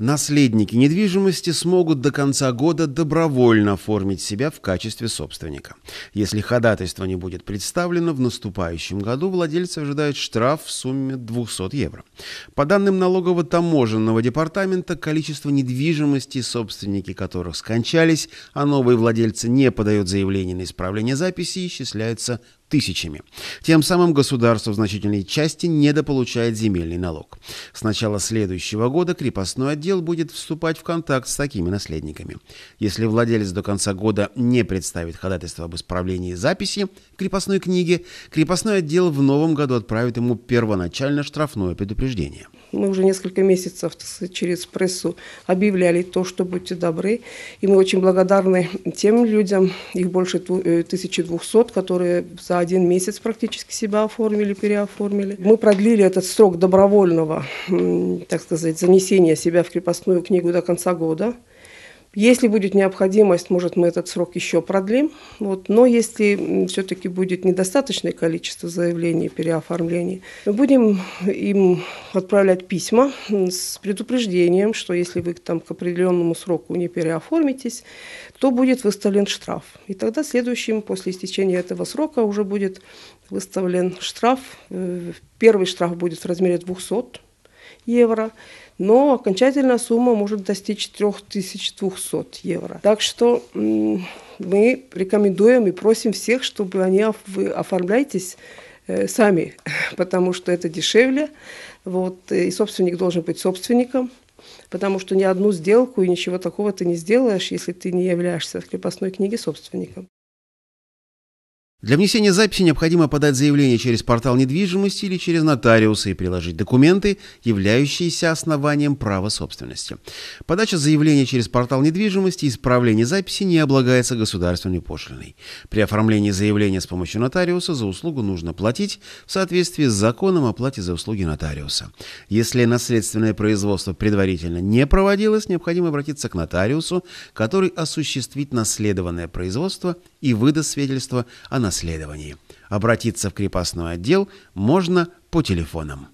Наследники недвижимости смогут до конца года добровольно оформить себя в качестве собственника. Если ходатайство не будет представлено, в наступающем году владельцы ожидают штраф в сумме 200 евро. По данным налогово-таможенного департамента, количество недвижимости, собственники которых скончались, а новые владельцы не подают заявление на исправление записи, исчисляется тысячами. Тем самым государство в значительной части недополучает земельный налог. С начала следующего года крепостной отдел будет вступать в контакт с такими наследниками. Если владелец до конца года не представит ходатайство об исправлении записи крепостной книги, крепостной отдел в новом году отправит ему первоначально штрафное предупреждение. Мы уже несколько месяцев через прессу объявляли то, что будьте добры. И мы очень благодарны тем людям, их больше 1200, э, которые за один месяц практически себя оформили, переоформили. Мы продлили этот срок добровольного, так сказать, занесения себя в крепостную книгу до конца года. Если будет необходимость, может, мы этот срок еще продлим. Вот. Но если все-таки будет недостаточное количество заявлений, переоформлений, мы будем им отправлять письма с предупреждением, что если вы там, к определенному сроку не переоформитесь, то будет выставлен штраф. И тогда следующим, после истечения этого срока, уже будет выставлен штраф. Э, первый штраф будет в размере 200 евро, но окончательная сумма может достичь 3200 евро. Так что мы рекомендуем и просим всех, чтобы они вы оформляйтесь э, сами, потому что это дешевле. Вот, э, и собственник должен быть собственником, потому что ни одну сделку и ничего такого ты не сделаешь, если ты не являешься в крепостной книге собственником. Для внесения записи необходимо подать заявление через портал недвижимости или через нотариуса и приложить документы, являющиеся основанием права собственности. Подача заявления через портал недвижимости и исправление записи не облагается государственной пошлиной. При оформлении заявления с помощью нотариуса за услугу нужно платить в соответствии с законом о плате за услуги нотариуса. Если наследственное производство предварительно не проводилось, необходимо обратиться к нотариусу, который осуществит наследованное производство и выдаст свидетельство о наследстве наследовании. Обратиться в крепостной отдел можно по телефонам.